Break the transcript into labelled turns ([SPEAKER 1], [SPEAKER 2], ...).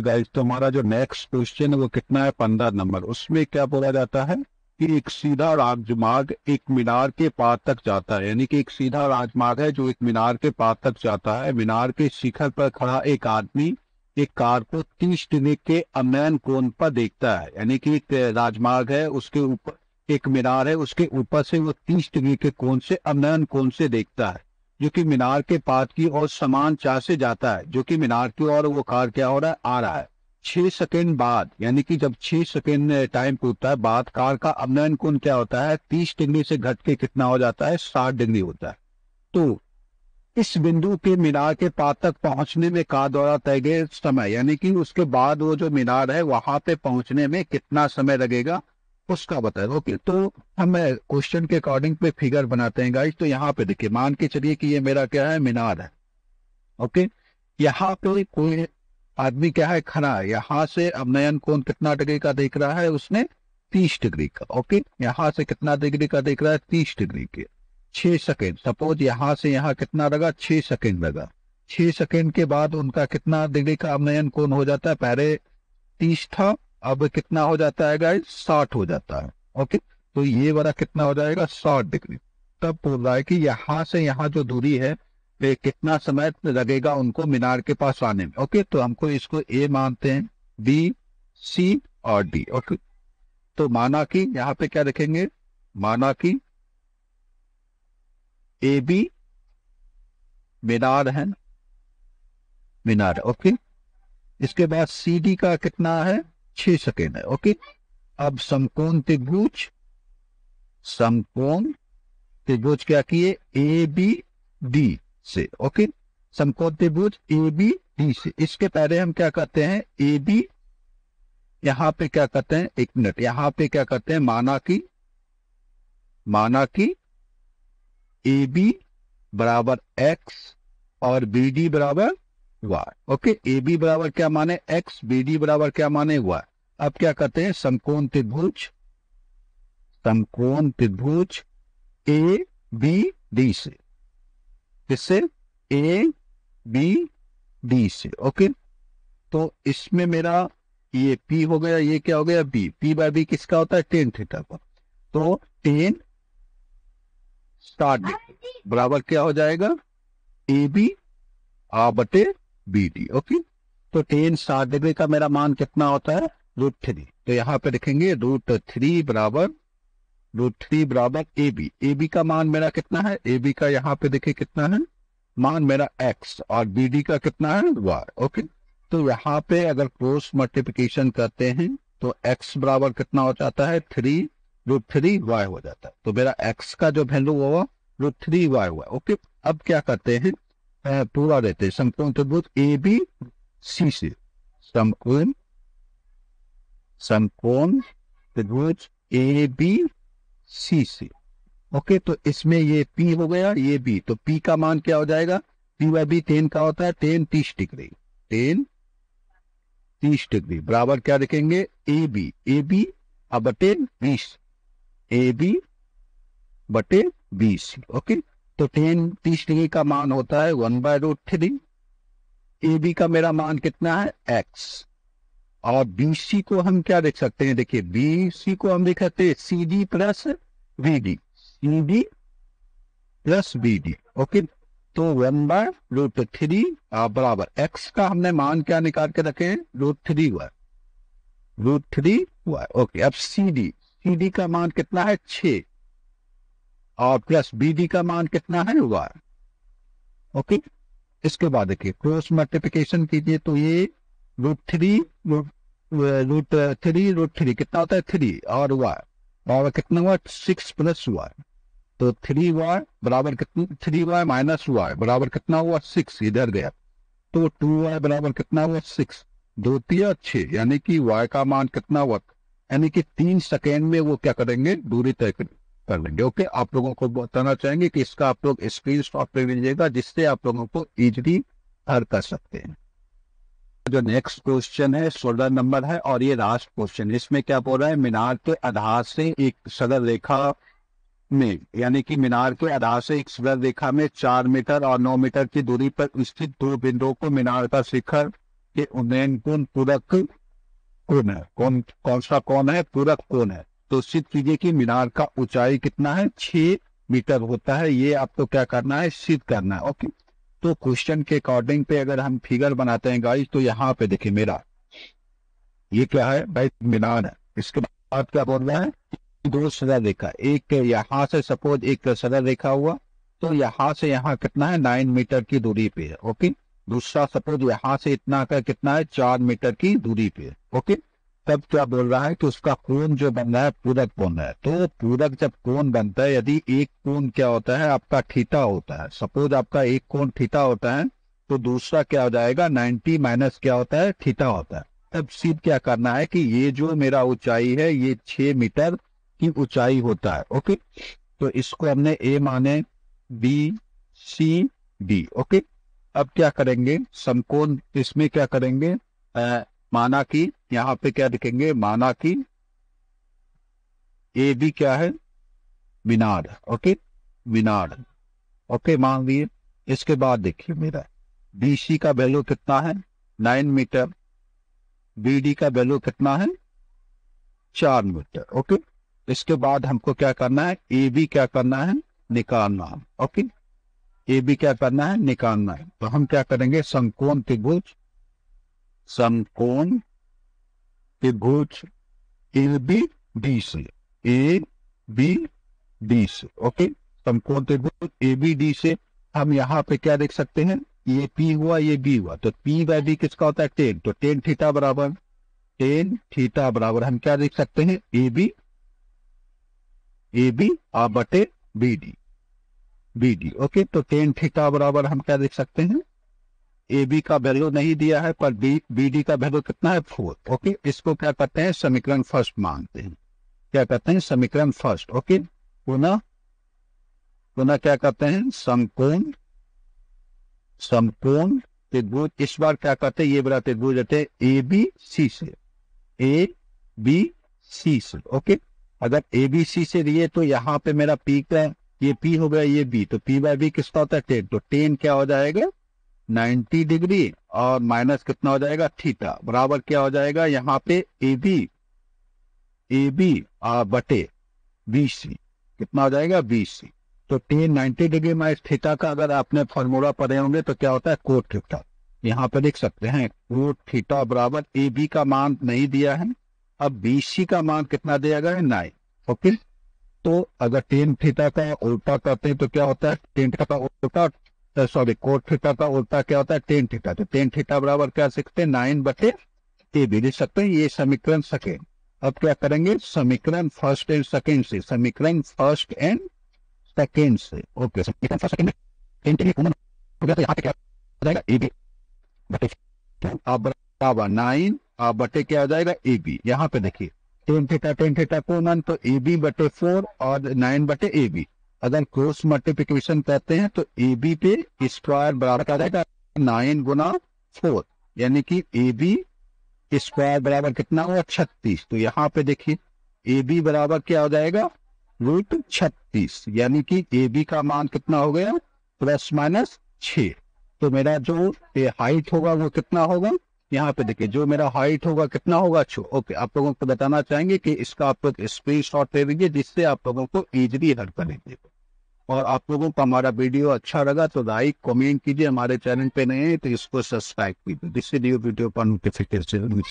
[SPEAKER 1] guys तो हमारा जो नेक्स्ट क्वेश्चन है वो कितना है पंद्रह नंबर उसमें क्या बोला जाता है कि एक सीधा राजमार्ग एक मीनार के पार तक जाता है यानी कि एक सीधा राजमार्ग है जो एक मीनार के पार तक जाता है मीनार के शिखर पर खड़ा एक आदमी एक कार को तीस डिग्री के अमैन कोण पर देखता है यानी कि एक राजमार्ग है उसके ऊपर एक मीनार है उसके ऊपर से वो तीस डिग्री के कोण से अमैन कोण से देखता है जो कि मीनार के पात की और समान चार से जाता है जो कि मीनार की और वो कार क्या हो रहा है आ रहा है छह सेकेंड बाद यानी कि जब छह सेकेंड टाइम टूटता है बाद कार का अवनयन कुंड क्या होता है तीस डिग्री से घट के कितना हो जाता है साठ डिग्री होता है तो इस बिंदु के मीनार के पात तक पहुंचने में कार द्वारा तय गए समय यानी कि उसके बाद वो जो मीनार है वहां पे पहुंचने में कितना समय लगेगा उसका बताएगा ओके तो हम क्वेश्चन के अकॉर्डिंग पे फिगर बनाते हैं गाइज तो यहाँ पे देखिए मान के चलिए कि ये मेरा क्या है मीनार है ओके यहाँ पे कोई आदमी क्या है खड़ा है यहाँ से अब नयन कौन कितना डिग्री का देख रहा है उसने तीस डिग्री का ओके यहाँ से कितना डिग्री का देख रहा है तीस डिग्री के छह सेकेंड सपोज यहाँ से यहाँ कितना लगा छह सेकेंड लगा छह सेकेंड के बाद उनका कितना डिग्री का अब नयन कोण हो जाता है पहले तीस था अब कितना हो जाता है गाइस साठ हो जाता है ओके तो ये वाला कितना हो जाएगा साठ डिग्री तब तो बोल रहा है कि यहाँ से यहाँ जो दूरी है वे कितना समय लगेगा उनको मीनार के पास आने में ओके तो हमको इसको ए मानते हैं बी सी और डी ओके तो माना कि यहाँ पे क्या लिखेंगे माना कि ए बी मीनार है मीनार ओके इसके बाद सी डी का कितना है छह सेकेंड है ओके अब समकोण त्रिभुज समकोण त्रिभुज क्या किए ए बी डी से ओके समकोण त्रिभुज ए बी डी से इसके पहले हम क्या करते हैं ए बी यहां पे क्या करते हैं एक मिनट यहां पे क्या करते हैं माना की माना की ए बी बराबर एक्स और बी डी बराबर वाई ओके ए बी बराबर क्या माने एक्स बी डी बराबर क्या माने वाई अब क्या कहते हैं समकोण त्रिभुज समकोण त्रिभुज ए बी डी से किससे ए बी डी से ओके तो इसमें मेरा ये पी हो गया ये क्या हो गया बी पी बाय बी किसका होता है टेन थीटा का तो टेन स्टार्ट हाँ बराबर क्या हो जाएगा ए बी आ बटे बी डी ओके तो टेन सात डिग्री का मेरा मान कितना होता है रूट थ्री तो यहाँ पे लिखेंगे रूट थ्री बराबर रूट थ्री बराबर ए बी ए बी का मान मेरा कितना है ए बी का यहाँ पे देखिए कितना है मान मेरा एक्स और बी डी का कितना है वार ओके तो यहाँ पे अगर क्रोस मल्टीप्लीकेशन करते हैं तो एक्स बराबर कितना हो जाता है थ्री रूट थ्री वाई हो जाता है तो मेरा एक्स का जो वैल्यू हुआ रूट थ्री वाई हुआ ओके अब क्या करते हैं पूरा रहते संपूर्ण त्रिभुज ए बी सी से संपूर्ण संपूर्ण त्रिभुज ए बी सी से ओके तो इसमें ये पी हो गया ये बी तो पी का मान क्या हो जाएगा पी वाई बी टेन का होता है टेन तीस डिग्री टेन तीस डिग्री बराबर क्या लिखेंगे ए बी ए बी अब टेन बीस ए बी बटे बीस ओके तो टेन तीस डिग्री का मान होता है one by root three A B का मेरा मान कितना है एक्स और बी सी को हम क्या देख सकते हैं देखिए बी सी को हम देख सकते हैं C D plus V D C D plus B D okay तो वन बाय रूट थ्री बराबर एक्स का हमने मान क्या निकाल के रखे हैं root three Y root three Y okay अब सी डी सी डी का मान कितना है छह और प्लस बी डी का मान कितना है हुआ ओके इसके बाद देखिए क्रॉस मल्टीप्लीकेशन कीजिए तो ये root three root three root three कितना होता है थ्री और हुआ और कितना हुआ सिक्स प्लस हुआ तो थ्री वाय बराबर कितना थ्री वाय माइनस वाई बराबर कितना हुआ सिक्स इधर गया तो टू वाय बराबर कितना हुआ सिक्स दो तीन छः यानी कि वाई का मान कितना हुआ यानी कि तीन सेकेंड में वो क्या करेंगे दूरी तय करेंगे कर लेंगे ओके आप लोगों को बताना चाहेंगे कि इसका आप लोग स्क्रीन शॉट पे मिलेगा जिससे आप लोगों को इजिली हर कर सकते हैं जो नेक्स्ट क्वेश्चन है सोलह नंबर है और ये लास्ट क्वेश्चन इसमें क्या बोल रहा है मीनार के आधार से एक सदर रेखा में यानी कि मीनार के आधार से एक सदर रेखा में चार मीटर और नौ मीटर की दूरी पर स्थित दो बिंदुओं को मीनार का शिखर के उन्नयन पूरक कौन है कौन कौन सा कौन है पूरक कौन है तो सिद्ध कीजिए कि मीनार का ऊंचाई कितना है छ मीटर होता है ये आपको क्या करना है सिद्ध करना है ओके तो क्वेश्चन के अकॉर्डिंग पे अगर हम फिगर बनाते हैं गाइस तो यहाँ पे देखिए मेरा ये क्या है भाई मीनार है इसके बाद क्या बोल रहे हैं दो सदर रेखा एक यहाँ से सपोज एक सदर रेखा हुआ तो यहाँ से यहाँ कितना है नाइन मीटर की दूरी पे है ओके दूसरा सपोज यहाँ से इतना का कितना है चार मीटर की दूरी पे ओके तब क्या बोल रहा है कि उसका कोन जो बन रहा है पूरक कोण है तो पूरक जब कोन बनता है यदि एक कोन क्या होता है आपका थीटा होता है सपोज आपका एक कोन थीटा होता है तो दूसरा क्या हो जाएगा 90 माइनस क्या होता है थीटा होता है तब सिर्फ क्या करना है कि ये जो मेरा ऊंचाई है ये छह मीटर की ऊंचाई होता है ओके तो इसको हमने ए माने बी सी डी ओके अब क्या करेंगे समकोण इसमें क्या करेंगे आ, माना कि यहां पे क्या लिखेंगे माना कि ए बी क्या है विनाड ओके विनाड ओके मान लिए इसके बाद देखिए मेरा बी सी का वैल्यू कितना है नाइन मीटर बी डी का वैल्यू कितना है चार मीटर ओके इसके बाद हमको क्या करना है ए बी क्या करना है निकालना ओके ए बी क्या करना है निकालना है तो हम क्या करेंगे संकोण त्रिभुज समकोण त्रिभुज ए बी डी से ए बी डी से ओके समकोण त्रिभुज ए बी डी से हम यहाँ पे क्या देख सकते हैं ये पी हुआ ये बी हुआ तो पी बाय बी किसका होता है टेन तो टेन थीटा बराबर टेन थीटा बराबर हम क्या देख सकते हैं ए बी ए बी आ बटे B D B D okay तो टेन थीटा बराबर हम क्या देख सकते हैं ए बी का वैल्यू नहीं दिया है पर बी बी डी का वैल्यू कितना है फोर ओके इसको क्या कहते हैं समीकरण फर्स्ट मानते हैं क्या कहते हैं समीकरण फर्स्ट ओके पुनः पुनः क्या कहते हैं समकोण समकोण त्रिभुज इस बार क्या कहते हैं ये बड़ा त्रिभुज रहते हैं ए बी सी से ए बी सी से ओके अगर ए बी सी से लिए तो यहाँ पे मेरा पी का ये पी हो गया ये बी तो पी बाय बी किसका होता है टेन तो टेन क्या हो जाएगा 90 डिग्री और माइनस कितना हो जाएगा थीटा बराबर क्या हो जाएगा यहाँ पे ए बी ए बी बटे बी सी कितना हो जाएगा बी सी तो tan ninety degree minus theta का अगर आपने फॉर्मूला पढ़े होंगे तो क्या होता है कोट थीटा यहाँ पे लिख सकते हैं कोट थीटा बराबर ए बी का मान नहीं दिया है अब बी सी का मान कितना दिया गया है नाइन ओके तो अगर टेन थीटा का उल्टा करते हैं तो क्या होता है टेन थीटा का उल्टा तो सॉरी कोट थीटा का उल्टा क्या होता है टेन थीटा तो टेन थीटा बराबर क्या सीखते हैं नाइन बटे ए भी लिख सकते हैं ये समीकरण सके अब क्या करेंगे समीकरण फर्स्ट एंड सेकेंड से समीकरण फर्स्ट एंड सेकेंड से ओके समीकरण first second tan tan common हो गया तो यहाँ पे क्या जाएगा ए बी बटे अब बराबर नाइन अब बटे क्या हो जाएगा ए बी यहाँ पे देखिए tan theta tan theta common तो ए बी बटे फोर और नाइन बटे ए बी अगर क्रॉस मल्टीप्लीकेशन कहते हैं तो ए बी पे स्क्वायर बराबर क्या रहेगा नाइन गुना फोर यानी कि ए बी स्क्वायर बराबर कितना होगा छत्तीस तो यहाँ पे देखिए ए बी बराबर क्या हो जाएगा रूट छत्तीस यानी कि ए बी का मान कितना हो गया प्लस माइनस छ तो मेरा जो हाइट होगा वो कितना होगा यहाँ पे देखिए जो मेरा हाइट होगा कितना होगा छो ओके आप लोगों को बताना चाहेंगे कि इसका आप लोग स्क्रीन शॉट दे दीजिए जिससे आप लोगों को इजिली हल कर और आप लोगों को हमारा वीडियो अच्छा लगा तो लाइक कमेंट कीजिए हमारे चैनल पे नए हैं तो इसको सब्सक्राइब कीजिए जिससे न्यू वीडियो पर नोटिफिकेशन